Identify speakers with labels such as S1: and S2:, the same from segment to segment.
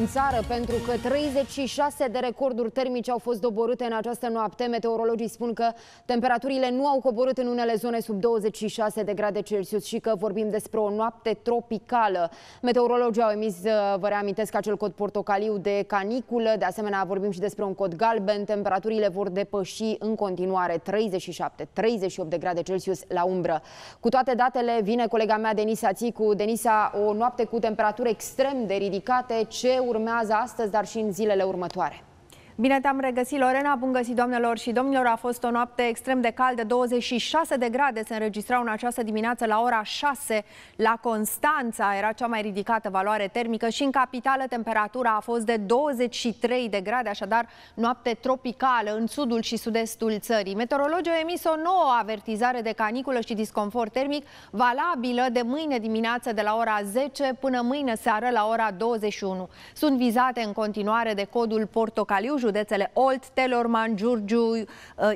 S1: în țară pentru că 36 de recorduri termice au fost doborâte în această noapte. Meteorologii spun că temperaturile nu au coborât în unele zone sub 26 de grade Celsius și că vorbim despre o noapte tropicală. Meteorologii au emis, uh, vă reamintesc, acel cod portocaliu de caniculă. De asemenea, vorbim și despre un cod galben. Temperaturile vor depăși în continuare 37-38 de grade Celsius la umbră. Cu toate datele vine colega mea Denisa Țicu. Denisa, o noapte cu temperaturi extrem de ridicate. Ce urmează astăzi, dar și în zilele următoare. Bine te-am regăsit, Lorena, bun găsit doamnelor
S2: și domnilor. A fost o noapte extrem de caldă, 26 de grade se înregistrau în această dimineață la ora 6 la Constanța, era cea mai ridicată valoare termică și în capitală temperatura a fost de 23 de grade, așadar noapte tropicală în sudul și sud-estul țării. Meteorologii au emis o nouă avertizare de caniculă și disconfort termic valabilă de mâine dimineață de la ora 10 până mâine seară la ora 21. Sunt vizate în continuare de codul portocaliu județele Olt, Telorman, Giurgiu, uh,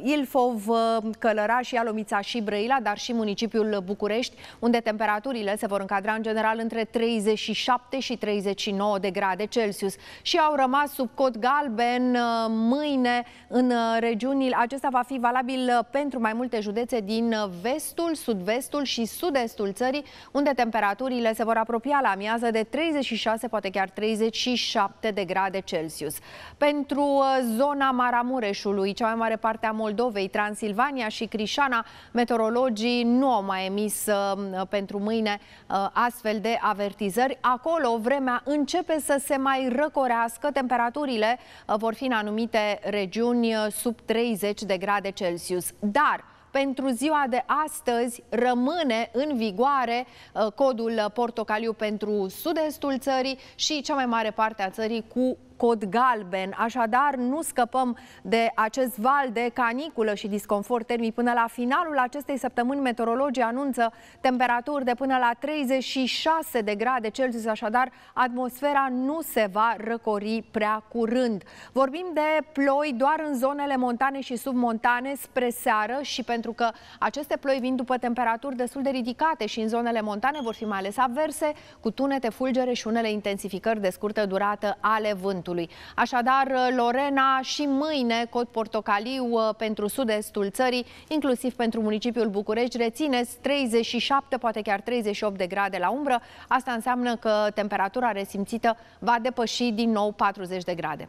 S2: Ilfov, uh, Călăraș, Ialomița și Brăila, dar și municipiul București, unde temperaturile se vor încadra în general între 37 și 39 de grade Celsius și au rămas sub cod galben uh, mâine în regiunile. Acesta va fi valabil pentru mai multe județe din vestul, sud-vestul și sud-estul țării, unde temperaturile se vor apropia la amiază de 36, poate chiar 37 de grade Celsius. Pentru Uh, zona Maramureșului, cea mai mare parte a Moldovei, Transilvania și Crișana. Meteorologii nu au mai emis uh, pentru mâine uh, astfel de avertizări. Acolo vremea începe să se mai răcorească, temperaturile vor fi în anumite regiuni sub 30 de grade Celsius. Dar pentru ziua de astăzi rămâne în vigoare codul portocaliu pentru sud-estul țării și cea mai mare parte a țării cu cod galben. Așadar, nu scăpăm de acest val de caniculă și disconfort termic. Până la finalul acestei săptămâni, meteorologii anunță temperaturi de până la 36 de grade Celsius, așadar atmosfera nu se va răcori prea curând. Vorbim de ploi doar în zonele montane și submontane spre seară și pentru că aceste ploi vin după temperaturi destul de ridicate și în zonele montane vor fi mai ales averse, cu tunete, fulgere și unele intensificări de scurtă durată ale vântului statului. Așadar, Lorena, și mâine cod portocaliu uh, pentru sud-estul țării, inclusiv pentru municipiul București, rețineți 37, poate chiar 38 de grade la umbră. Asta înseamnă că temperatura resimțită va depăși din nou 40 de grade.